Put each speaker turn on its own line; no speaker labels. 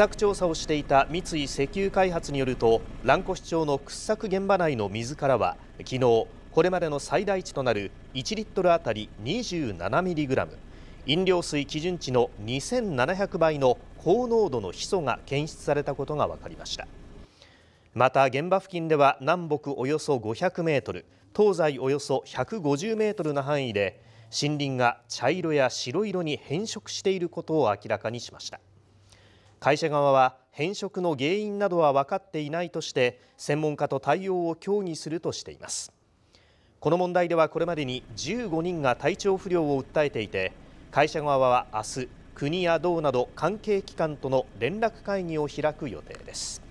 索調査をしていた三井石油開発によると蘭越町の掘削現場内の水からは昨日これまでの最大値となる1リットルあたり2 7ラム飲料水基準値の2700倍の高濃度のヒ素が検出されたことが分かりましたまた現場付近では南北およそ500メートル東西およそ150メートルの範囲で森林が茶色や白色に変色していることを明らかにしました会社側は変色の原因などは分かっていないとして専門家と対応を協議するとしていますこの問題ではこれまでに15人が体調不良を訴えていて会社側は明日国や道など関係機関との連絡会議を開く予定です